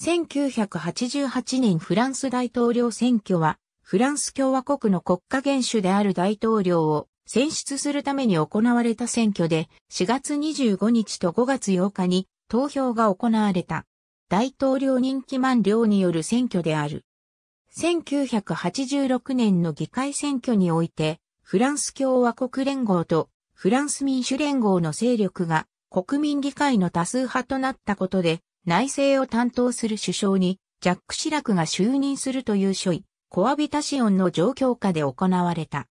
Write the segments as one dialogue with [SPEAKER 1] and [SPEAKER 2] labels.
[SPEAKER 1] 1988年フランス大統領選挙は、フランス共和国の国家元首である大統領を選出するために行われた選挙で、4月25日と5月8日に投票が行われた。大統領任期満了による選挙である。1986年の議会選挙において、フランス共和国連合とフランス民主連合の勢力が国民議会の多数派となったことで、内政を担当する首相に、ジャック・シラクが就任するという書位、コアビタシオンの状況下で行われた。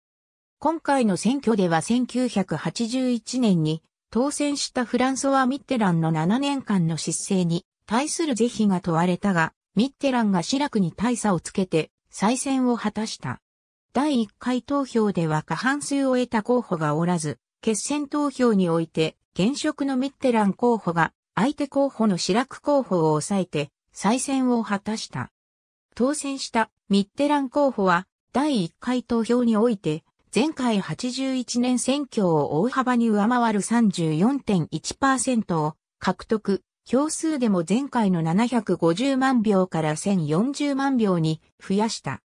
[SPEAKER 1] 今回の選挙では1981年に当選したフランソワ・ミッテランの7年間の失勢に対する是非が問われたが、ミッテランがシラクに大差をつけて再選を果たした。第1回投票では過半数を得た候補がおらず、決選投票において現職のミッテラン候補が相手候補のシラク候補を抑えて再選を果たした。当選したミッテラン候補は第1回投票において前回81年選挙を大幅に上回る34.1%を獲得。票数でも前回の750万票から1040万票に増やした。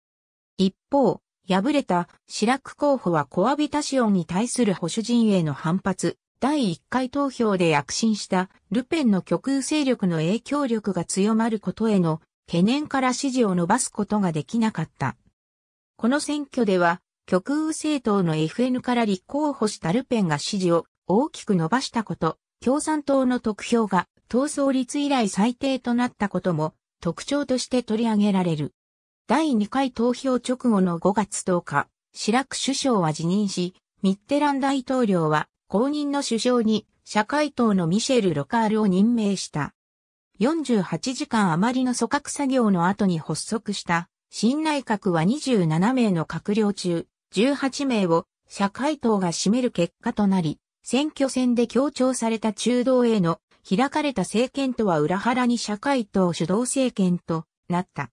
[SPEAKER 1] 一方、敗れたシラク候補はコアビタシオンに対する保守陣営の反発、第1回投票で躍進したルペンの極右勢力の影響力が強まることへの懸念から支持を伸ばすことができなかった。この選挙では極右政党の FN から立候補したルペンが支持を大きく伸ばしたこと、共産党の得票が闘争率以来最低となったことも特徴として取り上げられる。第2回投票直後の5月10日、シラク首相は辞任し、ミッテラン大統領は後任の首相に社会党のミシェル・ロカールを任命した。48時間余りの組閣作業の後に発足した新内閣は27名の閣僚中18名を社会党が占める結果となり、選挙戦で強調された中道への開かれた政権とは裏腹に社会党主導政権となった。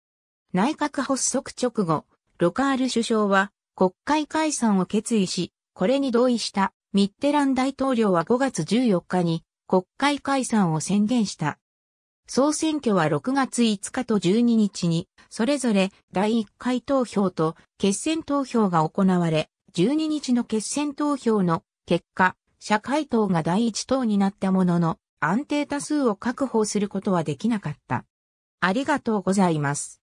[SPEAKER 1] 内閣発足直後、ロカール首相は国会解散を決意し、これに同意したミッテラン大統領は5月14日に国会解散を宣言した。総選挙は6月5日と12日に、それぞれ第1回投票と決選投票が行われ、12日の決選投票の結果、社会党が第1党になったものの、安定多数を確保することはできなかった。ありがとうございます。